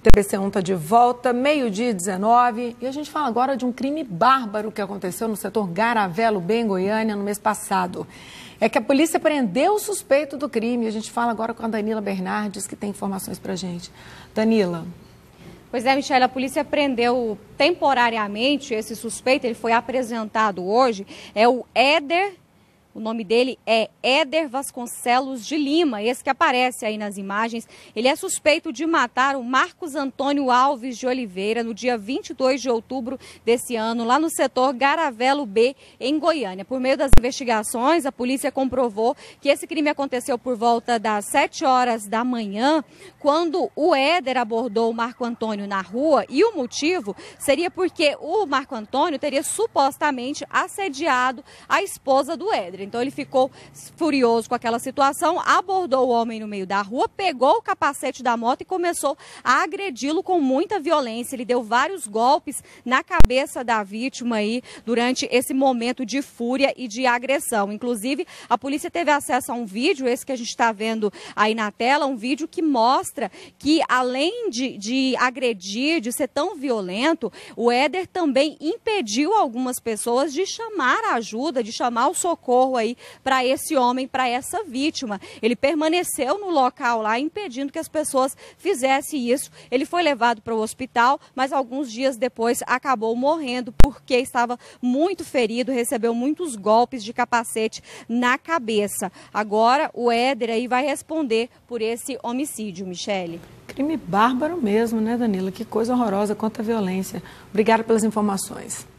TBC 1 está de volta, meio-dia 19, e a gente fala agora de um crime bárbaro que aconteceu no setor Garavelo, bem em Goiânia, no mês passado. É que a polícia prendeu o suspeito do crime. A gente fala agora com a Danila Bernardes, que tem informações para gente. Danila. Pois é, Michelle, a polícia prendeu temporariamente esse suspeito, ele foi apresentado hoje, é o Éder o nome dele é Éder Vasconcelos de Lima, esse que aparece aí nas imagens. Ele é suspeito de matar o Marcos Antônio Alves de Oliveira no dia 22 de outubro desse ano, lá no setor Garavelo B, em Goiânia. Por meio das investigações, a polícia comprovou que esse crime aconteceu por volta das 7 horas da manhã, quando o Éder abordou o Marco Antônio na rua e o motivo seria porque o Marco Antônio teria supostamente assediado a esposa do Éder. Então ele ficou furioso com aquela situação, abordou o homem no meio da rua, pegou o capacete da moto e começou a agredi-lo com muita violência. Ele deu vários golpes na cabeça da vítima aí durante esse momento de fúria e de agressão. Inclusive, a polícia teve acesso a um vídeo, esse que a gente está vendo aí na tela, um vídeo que mostra que além de, de agredir, de ser tão violento, o Éder também impediu algumas pessoas de chamar a ajuda, de chamar o socorro socorro aí para esse homem, para essa vítima. Ele permaneceu no local lá, impedindo que as pessoas fizessem isso. Ele foi levado para o hospital, mas alguns dias depois acabou morrendo porque estava muito ferido, recebeu muitos golpes de capacete na cabeça. Agora o Éder aí vai responder por esse homicídio, Michele. Crime bárbaro mesmo, né, Danila? Que coisa horrorosa, quanta violência. Obrigada pelas informações.